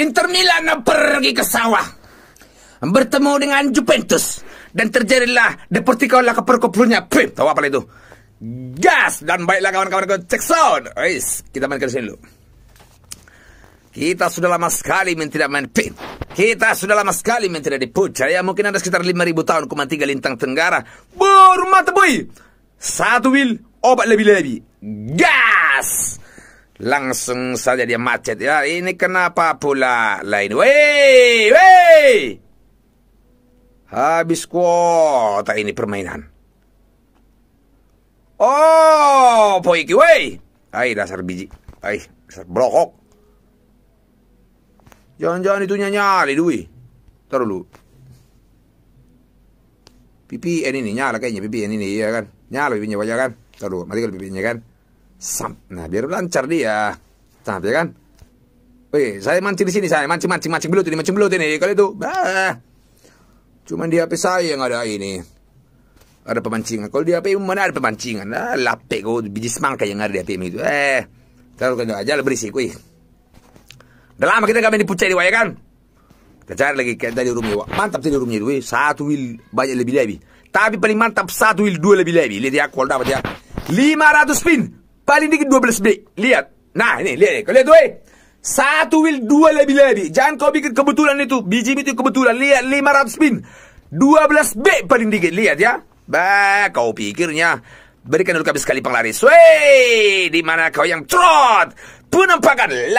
Inter Milan pergi ke sawah. Bertemu dengan Juventus. Dan terjadilah Deportivo La Capercoplunya. Pim, tahu apa itu? Gas! Dan baiklah kawan-kawan, cek sound. guys. kita main ke sini dulu. Kita sudah lama sekali main tidak main pin. Kita sudah lama sekali main tidak dipuja. Ya mungkin ada sekitar 5.000 tahun kuman tiga lintang tenggara. Bermata boy. Satu wil, obat lebih-lebih. Gas! Langsung saja dia macet. Ya, ini kenapa pula lain? Wey, wey! Habis kuota ini permainan. Oh, poiki wey! Ay, dasar biji. Ay, dasar brokok. Jangan-jangan itu nyali duit. Taruh dulu. pipi ini nyala kayaknya pipi ini ya kan. Nyala pipinya wajah kan. Taruh, kalau pipinya kan. Sam. Nah, biar lancar dia. nah ya kan? Wih, saya mancing di sini, saya mancing, mancing, mancing belut ini, mancing belut ini. Kalau itu, bah. Cuman di HP saya yang ada ini. Ada pemancingan. Kalau di HP mana ada pemancingan? Nah, lape kau biji semangka yang ada di HP itu. Eh, kalau kena aja lebih berisik, wih. Udah lama kita gak main di puncak di ya kan? Kita cari lagi dari rumah. Mantap tadi di rumahnya itu, satu wil banyak lebih lebih. Tapi paling mantap satu wil dua lebih lebih. Lihat ya, kalau dapat ya. ratus pin. Paling dikit 12 b Lihat. Nah, ini lihat nih. Kau lihat tuh, eh. Satu wheel dua lebih-lebih. Jangan kau bikin kebetulan itu. Biji itu kebetulan. Lihat 500 pin. 12 B paling dikit. Lihat ya. Bah, kau pikirnya. Berikan dulu kami sekali penglaris. Wey, di mana kau yang trot? penampakan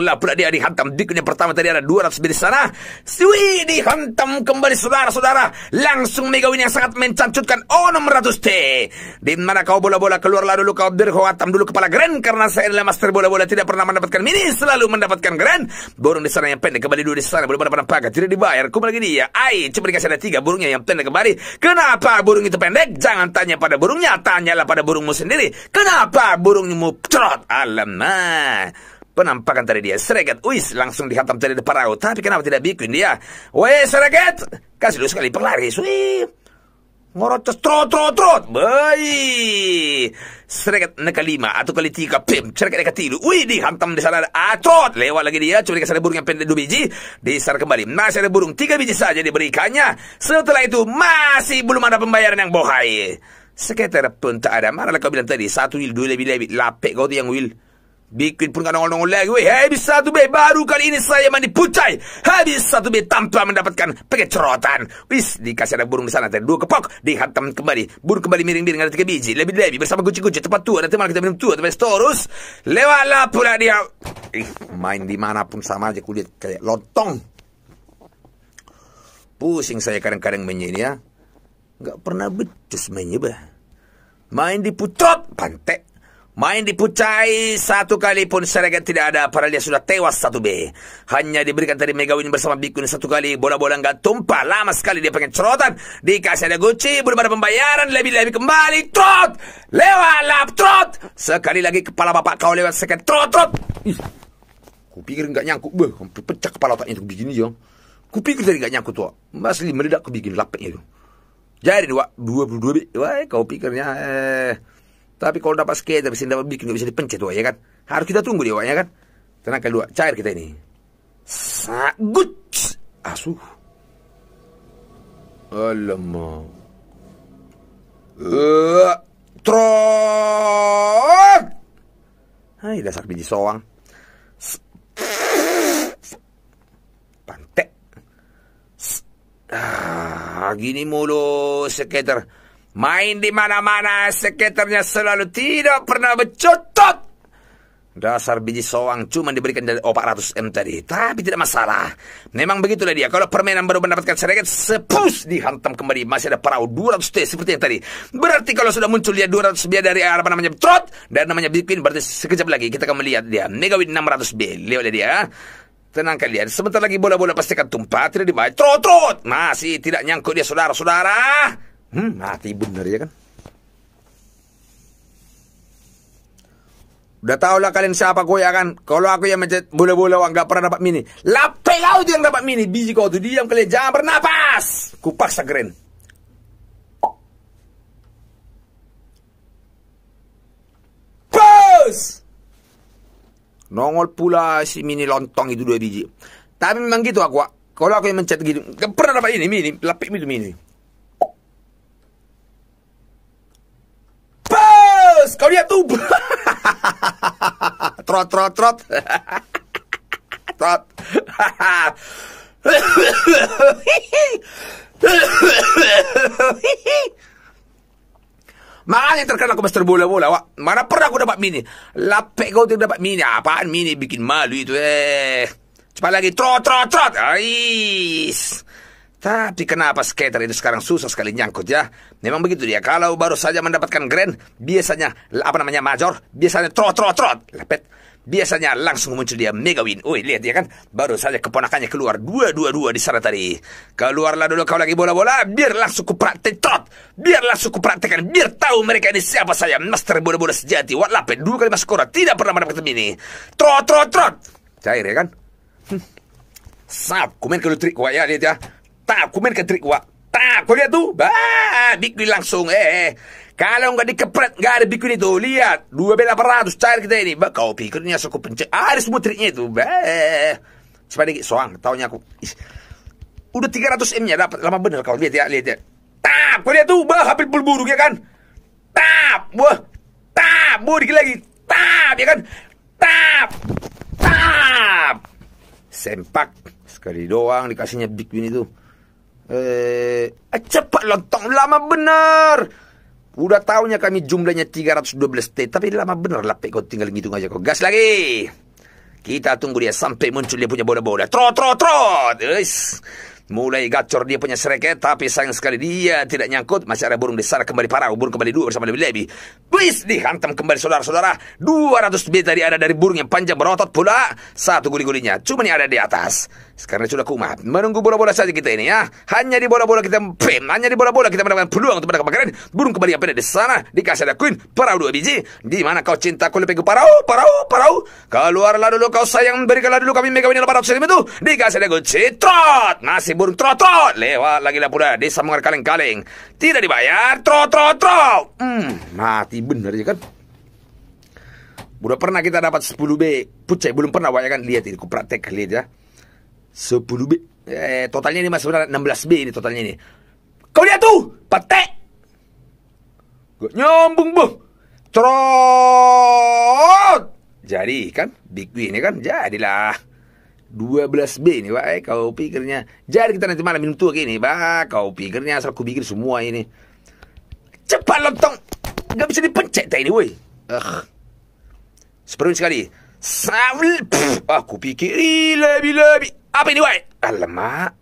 lah pula dia dihantam yang pertama tadi ada 200 di sana Sui dihantam kembali saudara-saudara langsung Mega Win yang sangat mencancutkan Oh 600 T di mana kau bola-bola keluarlah dulu kau dirho dulu kepala grand karena saya adalah master bola-bola tidak pernah mendapatkan mini selalu mendapatkan grand burung di sana yang pendek kembali dulu di sana belum ada penampakan tidak dibayar kumpul lagi dia ai cuma dikasih ada tiga burungnya yang pendek kembali kenapa burung itu pendek jangan tanya pada burungnya tanyalah pada burungmu sendiri kenapa burungmu cerot alamak Penampakan tadi dia. Sereget, wis, langsung dihantam dari depan raut. Tapi kenapa tidak bikin dia? Weh, sereget! Kasih dulu sekali penglaris, wih. Ngorocos, trot, trot, trot. Bayi. Sereget neka lima atau kali tiga, pim. Sereget neka tidur. Wih, dihantam di sana. Ah, trot. Lewat lagi dia. Cuma dikasih ada burung yang pendek dua biji. Disar kembali. Masih ada burung tiga biji saja diberikannya. Setelah itu, masih belum ada pembayaran yang bohai. Sekitar pun tak ada. lah kau bilang tadi, satu wil, dua lebih-lebih. Lapek kau tu yang wil. Bikin pun nongol lagi lagi. Hei, Habis satu B baru kali ini saya mandi pucai. Habis satu B tanpa mendapatkan pengecerotan. Wis dikasih ada burung di sana. Tadi dua kepok dihantam kembali. Burung kembali miring-miring ada tiga biji. Lebih-lebih bersama guci guci tempat tua. Nanti malah kita minum tua. Tempat storus. Lewatlah pula dia. Ih, main dimanapun sama aja kulit kayak lontong. Pusing saya kadang-kadang ini ya. Gak pernah becus bah. Main di putrot. Pantek. Main dipucai satu kali pun Seragen tidak ada padahal dia sudah tewas satu B. Hanya diberikan tadi Megawin bersama Bikun satu kali bola-bola nggak tumpah. Lama sekali dia pengen cerotan. Dikasih ada guci belum ada pembayaran lebih-lebih kembali. Trot! Lewat lap trot! Sekali lagi kepala bapak kau lewat second trot trot. kupikir nggak nyangkut. Beuh, hampir pecah kepala otaknya untuk begini ya. kupikir pikir tadi nggak nyangkut tuh. Masih meledak ke begini lapeknya Jadi dua, dua, dua, dua, wah kau pikirnya eh tapi kalau dapat sketsa bisa dapat bikin, bisa dipencet wah, ya kan? Harus kita tunggu dia, wah, ya kan? Tenang kali dua, cair kita ini. Sagut! Asuh. Alamak. Uh, Trot! Hai, dasar biji soang. Pantek. Ah, gini mulu, skater. Main di mana-mana, sekitarnya selalu tidak pernah bercotot. Dasar biji soang cuma diberikan dari 400 M tadi. Tapi tidak masalah. Memang begitulah dia. Kalau permainan baru mendapatkan seragam, sepus dihantam kembali. Masih ada perahu 200 T seperti yang tadi. Berarti kalau sudah muncul dia 200 B dari apa namanya trot dan namanya bikin berarti sekejap lagi kita akan melihat dia. Megawin 600 B. Lihatlah dia. Tenang kalian, sebentar lagi bola-bola pasti akan tumpah, tidak dibayar. Trot, trot! Masih tidak nyangkut dia, saudara-saudara. Hmm, mati bener ya kan? Udah tau lah kalian siapa gue ya kan? Kalau aku yang mencet bola-bola uang gak pernah dapat mini. Lape kau yang dapat mini. Biji kau tuh diam kalian jangan bernapas. Kupaksa keren. Pus! Nongol pula si mini lontong itu dua biji. Tapi memang gitu aku. Kalau aku yang mencet gitu. Gak pernah dapat ini mini. Lapik itu mini. kau lihat tuh. trot, trot, trot. trot. yang terkenal aku master bola-bola, Wak. Mana pernah aku dapat mini? Lapek kau tidak dapat mini. Apaan mini bikin malu itu, eh. Cepat lagi. Trot, trot, trot. Ais. Tapi kenapa skater ini sekarang susah sekali nyangkut ya? Memang begitu dia. Kalau baru saja mendapatkan grand, biasanya apa namanya major, biasanya trot trot trot, lepet. Biasanya langsung muncul dia mega win. Oi, lihat dia ya kan baru saja keponakannya keluar dua dua dua di sana tadi. Keluarlah dulu kau lagi bola-bola, biar langsung kupraktek trot. Biar langsung kupraktekkan, biar tahu mereka ini siapa saya, master bola-bola sejati. lapet dua kali masuk tidak pernah mendapatkan ini. Trot trot trot. Cair ya kan? Hm. Sap, komen kalau trik ya lihat ya aku main ke trik wak Tak, kau lihat tu? Bah, bikin langsung. Eh, eh. Kalau nggak dikepret, nggak ada bikin itu. Lihat, 2800 cair kita ini. Bah, kau pikirnya suku pencet. Ah, ada semua triknya itu. Bah, eh. Cepat eh. dikit, soang. Taunya aku. Udah 300 M-nya dapat. Lama bener kau. Lihat ya, lihat ya. tak kau lihat tu? Bah, hampir pul ya kan? Tap, wah. Tap, wah, dikit lagi. Tap, ya kan? Tap. Tap. Sempak. Sekali doang dikasihnya bikuin itu. Eh, cepat lontong lama benar. Udah tahunya kami jumlahnya 312 T, tapi lama benar lapik kau tinggal ngitung aja kau. Gas lagi. Kita tunggu dia sampai muncul dia punya bola-bola. Trot trot trot. Eish. Mulai gacor dia punya sereket, tapi sayang sekali dia tidak nyangkut. Masih ada burung di sana kembali parah, burung kembali dua bersama lebih lebih. Please dihantam kembali saudara-saudara. 200 bit tadi ada dari burung yang panjang berotot pula. Satu guli-gulinya, cuma yang ada di atas. Sekarang sudah kumat. Menunggu bola-bola saja kita ini ya. Hanya di bola-bola kita pim. hanya di bola-bola kita mendapatkan peluang untuk mendapatkan keren Burung kembali yang pendek di sana, dikasih ada queen, parau dua biji. Di mana kau cinta cintaku lebih ke parau, parau, parau. Keluarlah dulu kau sayang, berikanlah dulu kami mega ini 800 itu. Dikasih ada good citrot. Masih si burung trotot lewat lagi lah pula desa mengar kaleng kaleng Tidak dibayar, trot trot trot. Hmm, mati bener ya kan? Udah pernah kita dapat 10B. Pucai belum pernah wajah kan? Lihat ini, kupraktek praktek lihat ya. 10B. Eh, totalnya ini masih enam 16B ini totalnya ini. Kau lihat tuh, patek, gue nyambung bu. Trot. Jadi kan, Big ini kan jadilah. 12B ini Pak, eh, kau pikirnya Jadi kita nanti malam minum tua gini Pak, kau pikirnya asal aku pikir semua ini Cepat lontong Gak bisa dipencet ini woi Ugh. Sepenuhnya sekali Sawl Aku pikir lebih lebih Apa ini woi Alamak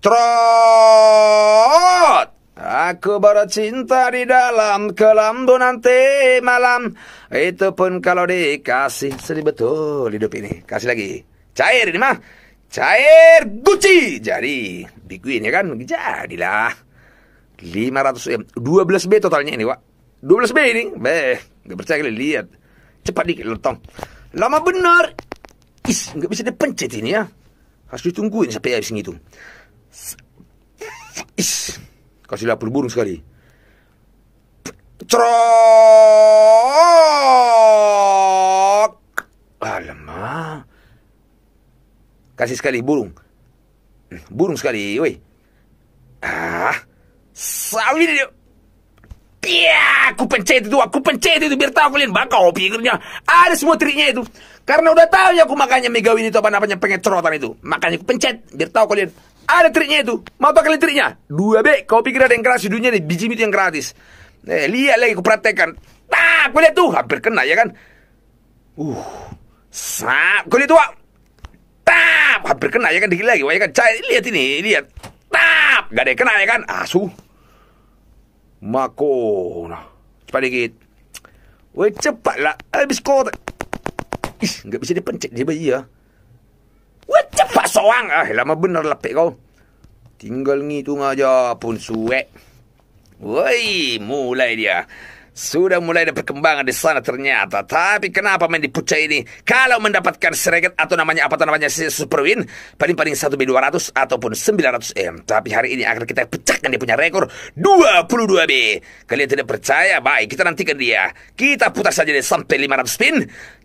Trot Aku baru cinta di dalam kelambu nanti malam Itu pun kalau dikasih Sedih betul hidup ini Kasih lagi cair ini mah cair guci jadi bikuin ya kan jadilah 500 m 12 b totalnya ini pak 12 b ini beh nggak percaya kali lihat cepat dikit lontong lama benar is nggak bisa dipencet ini ya harus ditungguin sampai habis ngitung is kasih lapur burung sekali cerok alamak Kasih sekali burung. Burung sekali, woi. Ah, sawi dia. Iya, aku pencet itu, aku pencet itu biar tahu kalian bakal, pikirnya. Ada semua triknya itu. Karena udah tahu ya aku makanya megawin itu apa pengen cerotan itu. Makanya aku pencet biar tahu kalian. Ada triknya itu. Mau tahu kalian triknya? Dua B, kau pikir ada yang gratis di dunia nih, biji itu yang gratis. Eh, lihat lagi aku praktekkan. Tak, nah, tuh hampir kena ya kan. Uh, sak kau lihat tuh, Tap! Hampir kena ya kan dikit lagi. Wah, ya kan? Cai, lihat ini. Lihat. Tap! Gak ada yang kena ya kan? Asu. Ah, Mako. Nah. Cepat dikit. Weh, cepatlah. Habis kau tak... Ih, gak bisa dipencet dia bayi ya. Weh, cepat soang. Ah, lama bener lepek kau. Tinggal ngitung aja pun suek. Woi, mulai dia. Sudah mulai ada perkembangan di sana ternyata. Tapi kenapa main di Pucca ini? Kalau mendapatkan sereket atau namanya apa namanya si Super Win, paling-paling 1 B 200 ataupun 900 M. Tapi hari ini akan kita pecahkan dia punya rekor 22 B. Kalian tidak percaya? Baik, kita nantikan dia. Kita putar saja dia sampai 500 pin.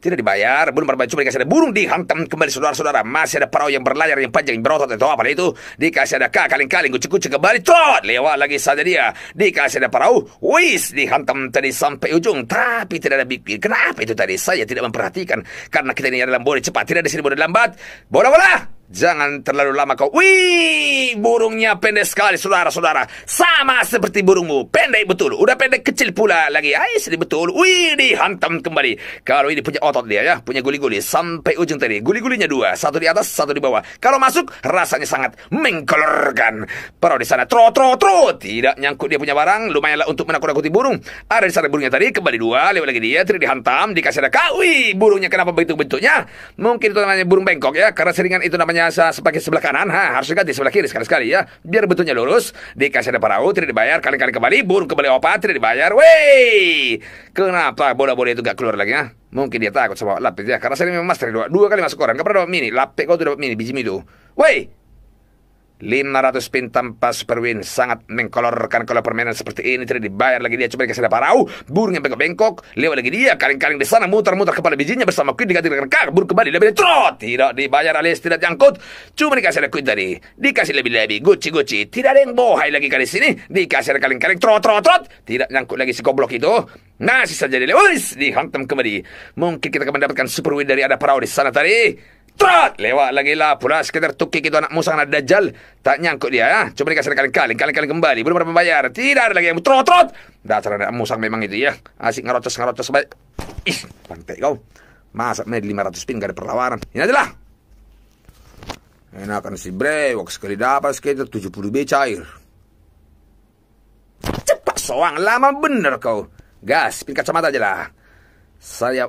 Tidak dibayar, belum berbayar. Cuma dikasih ada burung dihantam kembali saudara-saudara. Masih ada perahu yang berlayar yang panjang, yang berotot atau apa itu. Dikasih ada kak kaling-kaling, kucing-kucing kembali. Tot, lewat lagi saja dia. Dikasih ada perahu, wis dihantam tadi sampai ujung, tapi tidak ada big Kenapa itu tadi? Saya tidak memperhatikan. Karena kita ini adalah boleh cepat, tidak ada sini boleh lambat. Bola-bola! Jangan terlalu lama kau. Wih, burungnya pendek sekali, saudara-saudara. Sama seperti burungmu, pendek betul. Udah pendek kecil pula lagi. Ay, sedih betul. Wih, dihantam kembali. Kalau ini punya otot dia ya, punya guli-guli sampai ujung tadi. Guli-gulinya dua, satu di atas, satu di bawah. Kalau masuk, rasanya sangat mengkelurkan. Parau di sana, tro, tro, tro. Tidak nyangkut dia punya barang. Lumayanlah untuk menakut-nakuti burung. Ada di sana burungnya tadi, kembali dua, lewat lagi dia, Tidak dihantam, dikasih ada kawi. Burungnya kenapa begitu bentuknya? Mungkin itu namanya burung bengkok ya, karena seringan itu namanya namanya sebagai sebelah kanan, ha, harus ganti sebelah kiri sekali-sekali ya. Biar bentuknya lurus. Dikasih ada perahu, tidak dibayar. Kali-kali kembali, burung kembali opat, tidak dibayar. Wey! Kenapa bola-bola itu gak keluar lagi, ya? Mungkin dia takut sama lapis ya. Karena saya memang master dua. Dua kali masuk koran. Gak pernah dapat mini. Lapis kau tuh dapat mini, biji milu. Wey! 500 pintam pas win sangat mengkolorkan kalau permainan seperti ini tidak dibayar lagi dia coba dikasih ada parau burung yang bengkok-bengkok lewat lagi dia kaling-kaling di sana mutar-mutar kepala bijinya bersama queen diganti dengan kak burung kembali lebih trot tidak dibayar alias tidak diangkut cuma dikasih ada queen tadi dikasih lebih-lebih guci-guci tidak ada yang bohai lagi kali sini dikasih ada kaling-kaling trot trot trot tidak nyangkut lagi si goblok itu nah sisa jadi lewis dihantam kembali mungkin kita akan mendapatkan super win dari ada parau di sana tadi Trot, Lewat lagi lah. Pula sekitar tukik itu anak Musang anak Dajjal. Tak nyangkut dia. Ha? Ah. Coba dikasih kaleng-kaleng. Kaleng-kaleng kembali. Belum ada pembayar. Tidak ada lagi yang trot-trot. Dasar anak Musang memang itu ya. Asik ngerotos ngerotos. Baik. Ih, pantai kau. Masa main 500 pin gak ada perlawanan. Ini aja adalah. Enakan si Waktu sekali dapat sekitar 70 B cair. Cepat soang. Lama bener kau. Gas, pin kacamata aja lah. Saya...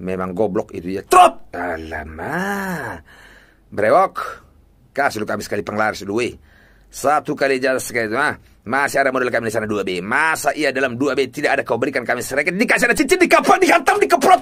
Memang goblok itu ya. Trop! Alamak. Brewok. Kasih lu kami sekali penglaris dulu, weh. Satu kali jalan sekali itu, ah. Masih ada model kami di sana 2B. Masa iya dalam 2B tidak ada kau berikan kami sereket. Dikasih ada cincin, dikapal, dihantam, dikeprot.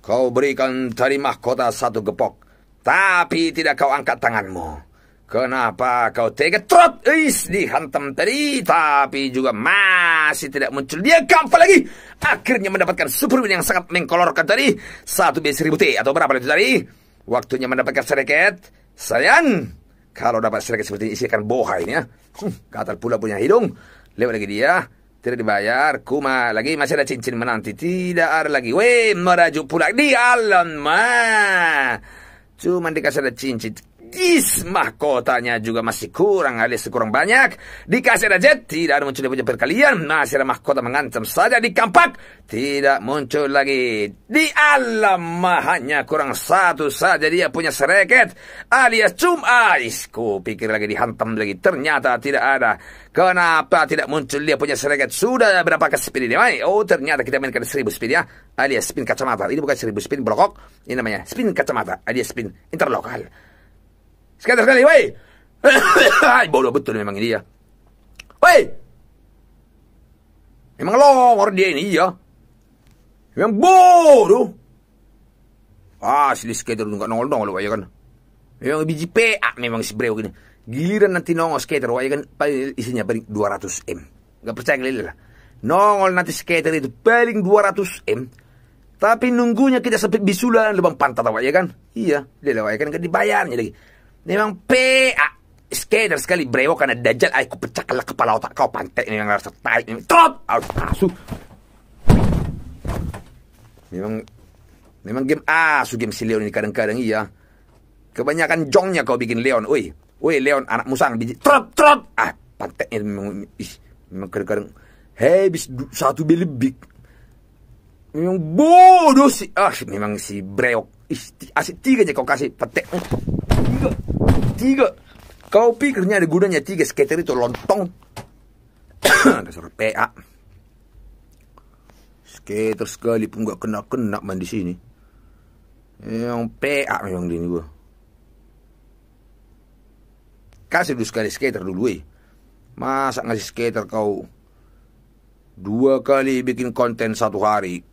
Kau berikan terima kota satu gepok. Tapi tidak kau angkat tanganmu. Kenapa kau tega trot? Is dihantam tadi, tapi juga masih tidak muncul. Dia kampal lagi. Akhirnya mendapatkan super win yang sangat mengkolorkan tadi. Satu B seribu T atau berapa itu tadi? Waktunya mendapatkan sedikit. Sayang, kalau dapat sedikit seperti ini, isikan akan ini ya. Hmm, gatal pula punya hidung. Lewat lagi dia. Tidak dibayar, kuma lagi masih ada cincin menanti. Tidak ada lagi. Weh, merajuk pula di alam ma. Cuma dikasih ada cincin. Is mahkotanya juga masih kurang alias kurang banyak. Dikasih raja tidak ada muncul punya perkalian. Masih ada mahkota mengancam saja di kampak. Tidak muncul lagi. Di alam hanya kurang satu saja dia punya sereket. Alias cuma isku pikir lagi dihantam lagi. Ternyata tidak ada. Kenapa tidak muncul dia punya sereket? Sudah berapa spin ini? Mai? Oh ternyata kita mainkan seribu speed ya. Alias spin kacamata. Ini bukan seribu spin blokok. Ini namanya spin kacamata. Alias spin interlokal. Sekali sekali, woi. Bodoh betul memang ini ya. Woi. Memang longor dia ini iya. Memang bodoh. Ah, sini skater nggak nongol-nongol wah kan. Memang biji PA memang si Breo gini. Giliran nanti nongol skater wah kan paling isinya paling 200 M. Gak percaya kali lah. Nongol nanti skater itu paling 200 M. Tapi nunggunya kita sampai bisulan lubang pantat wah kan. Iya, dia lewat ya kan kan dibayarnya lagi. Memang PA. Scanner sekali brewo karena dajjal aku pecah kepala otak kau pantek ini yang rasa tertarik ini top harus asu memang memang game asu game si Leon ini kadang-kadang iya kebanyakan jongnya kau bikin Leon oi oi Leon anak musang biji trop trop ah pantai ini memang ih, memang kadang-kadang hei bis satu big memang bodoh sih ah memang si brewo ih asik tiga aja kau kasih petek tiga tiga. Kau pikirnya ada gunanya tiga skater itu lontong. Dasar PA. Skater sekali pun gak kena-kena man di sini. Yang PA memang ini gua. Kasih dulu sekali skater dulu, weh. Masa ngasih skater kau dua kali bikin konten satu hari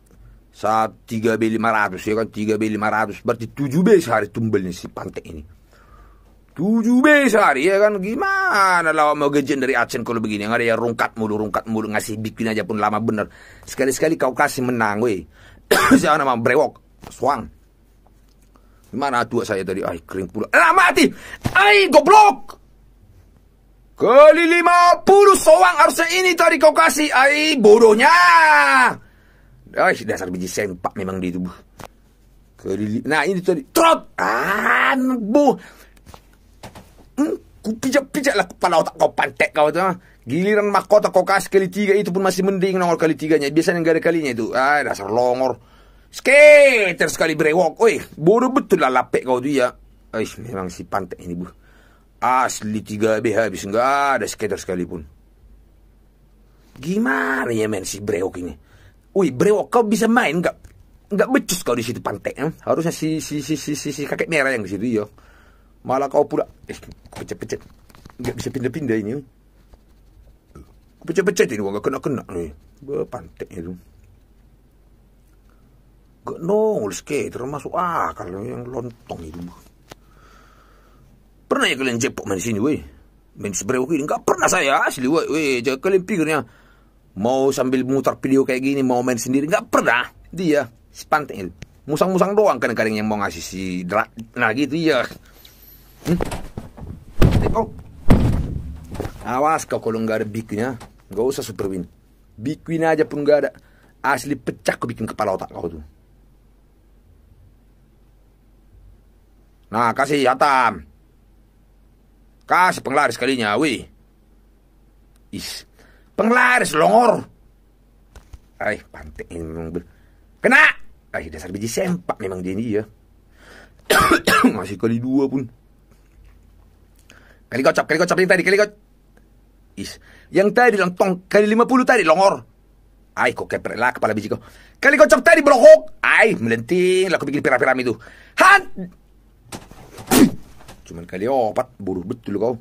saat 3B500 ya kan 3B500 berarti 7B sehari nih si pantai ini Tujuh besar sehari ya kan gimana lawan mau gejen dari aceh kalau begini yang ada yang rungkat mulu rungkat mulu ngasih bikin aja pun lama bener sekali sekali kau kasih menang woi jangan nama brewok suang gimana tua saya tadi ay kering pula lah mati ay goblok kali lima puluh soang harusnya ini tadi kau kasih ay bodohnya ay dasar biji sempak memang di tubuh kali nah ini tadi trot ah bu hmm, ku pijak-pijaklah kepala otak kau pantek kau tu. Ha? Giliran mahkota kau kasih kali tiga itu pun masih mending nongol kali tiganya. Biasanya enggak ada kalinya itu. Ah, dasar longor. Skater sekali berewok. Oi, bodoh betul lah lapek kau tu ya. Aish, memang si pantek ini bu. Asli tiga B habis. Enggak ada skater sekalipun. Gimana ya men si brewok ini? woi brewok kau bisa main enggak? Enggak becus kau di situ pantek. Eh? Harusnya si si si si si, si kakek merah yang di situ yo. Ya. Malah kau pula Eh kau pecet-pecet Gak bisa pindah-pindah ini Kau pecet-pecet ini Gak kena-kena ni Berpantek itu Gak nongol sikit Termasuk akal yang lontong itu Pernah ya kalian jepok main sini weh Main sebelah ini Gak pernah saya asli weh, weh. Jangan kalian pikirnya ah. Mau sambil mutar video kayak gini Mau main sendiri Gak pernah Dia Sepantek itu musang-musang doang kadang-kadang yang mau ngasih si drak nah gitu ya Oh. Awas kau kalau nggak ada bikin ya. Ah. Nggak usah super win. Bikin aja pun nggak ada. Asli pecah kau bikin kepala otak kau tuh. Nah, kasih Atam. Kasih penglaris kalinya, wih. Is, penglaris longor. Ay, pantai memang ber... Kena! Ay, dasar biji sempak memang dia ini ya. Masih kali dua pun. Kali kocok, kali kocok yang tadi, kali gocap. Is, yang tadi tong kali 50 tadi longor. Ay, kok kepre lah kepala biji kau. Kali kocok tadi berokok. Ay, melenting lah aku bikin piram-piram itu. Han! Cuman kali opat, buruk betul kau.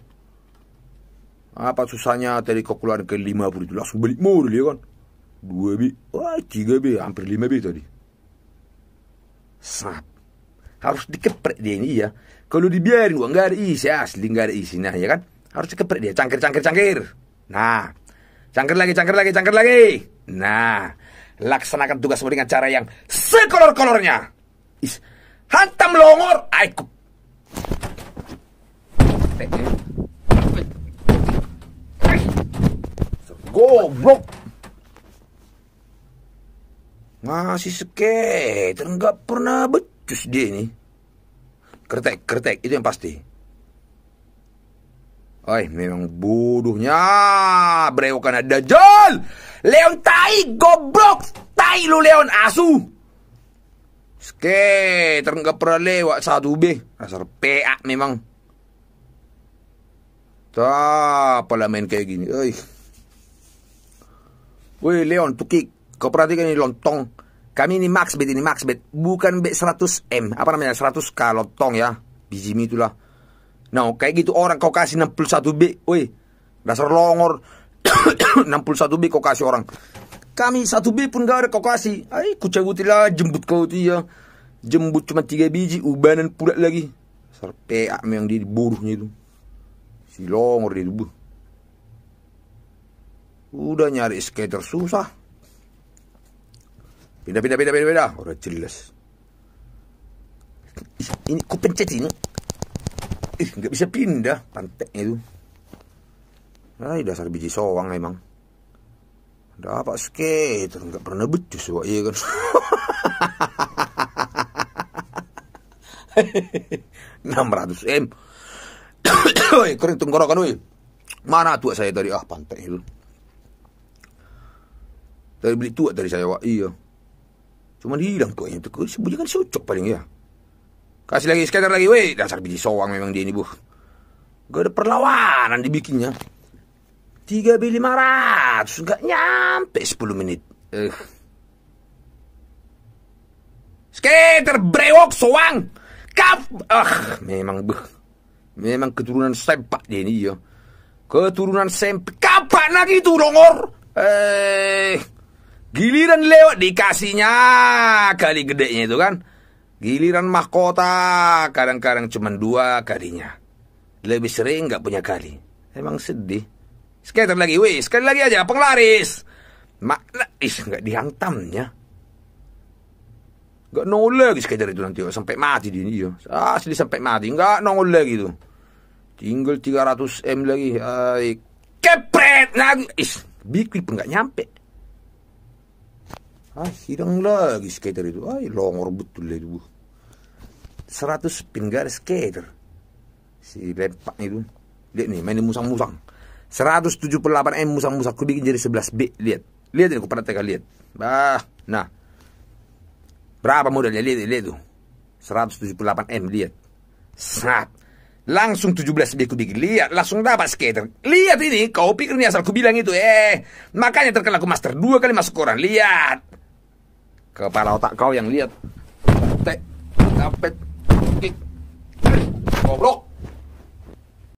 Apa susahnya tadi kau keluar ke 50 itu langsung balik modal ya kan? Dua bi, wah tiga bi, hampir lima bi tadi. Sap. Harus dikeprek dia ini ya. Kalau dibiarin gua nggak ada isi asli nggak ada isi nah ya kan harus dikepret dia cangkir cangkir cangkir. Nah cangkir lagi cangkir lagi cangkir lagi. Nah laksanakan tugasmu dengan cara yang sekolor-kolornya. Is hantam longor aikuk. Ya. Goblok. Masih skater nggak pernah becus dia ini. Kretek, kretek, itu yang pasti. Oi, memang bodohnya. Ah, brewokan ada jol. Leon tai, goblok. Tai lu Leon, asu. oke terenggak pernah lewat satu B. Asal PA memang. Tak apalah main kayak gini. oi. Woi Leon, tukik. Kau perhatikan ini lontong. Kami ini max bet ini max bet, bukan bet 100 M, apa namanya 100 kalau tong ya, biji mie itulah. Nah, kayak gitu orang kau kasih 61 B, woi, dasar longor 61 B kau kasih orang. Kami 1 B pun gak ada kau kasih. Ay, kucabuti lah jembut kau tuh ya. Jembut cuma tiga biji, ubanan pula lagi. Serpeak yang di buruhnya itu. Si longor di tubuh. Udah nyari skater susah. Pindah, pindah, pindah, pindah, pindah. Orang jelas. Ini kau pencet ini. Ih, nggak bisa pindah. Panteknya itu. Nah, dasar biji soang emang. Dapat skater, nggak pernah becus wak, iya kan. Enam ratus m. Kering tenggorokan wih. Mana tua saya tadi? Ah, pantai itu. Tadi beli tua tadi saya wak, iya. Cuma hilang kok yang kan Sebunyikan sucuk paling ya. Kasih lagi sekadar lagi. Weh, dasar biji soang memang dia ini, Bu. Gak ada perlawanan dibikinnya. tiga ratus gak nyampe sepuluh menit. Eh. Skater brewok soang. Kap. Ah, memang buh Memang keturunan sempak dia ini ya. Keturunan sempak. Kapan lagi itu dongor? Eh. Giliran lewat dikasihnya kali gedenya itu kan. Giliran mahkota kadang-kadang cuma dua kalinya. Lebih sering nggak punya kali. Emang sedih. Sekali lagi, wih, sekali lagi aja, penglaris. Makna, is nggak dihantamnya. Gak nongol lagi sekedar itu nanti oh, sampai mati dia iya. ah sedih sampai mati, gak nongol lagi itu. Tinggal 300 M lagi. Ay, kepret lagi. Is, bikin pun gak nyampe ah hilang lagi skater itu ah longor betul itu seratus 100 pin garis skater si lempak itu lihat nih main musang-musang seratus tujuh puluh 178 M musang-musang aku bikin jadi sebelas B lihat lihat ini aku tega lihat bah nah berapa modalnya lihat lihat tuh 178 M lihat Snap. Langsung tujuh 17 b bikin lihat, langsung dapat skater. Lihat ini, kau pikir ini asal aku bilang itu, eh. Makanya terkenal aku master dua kali masuk koran, lihat. Kepala otak kau yang lihat. Tek, capek, goblok.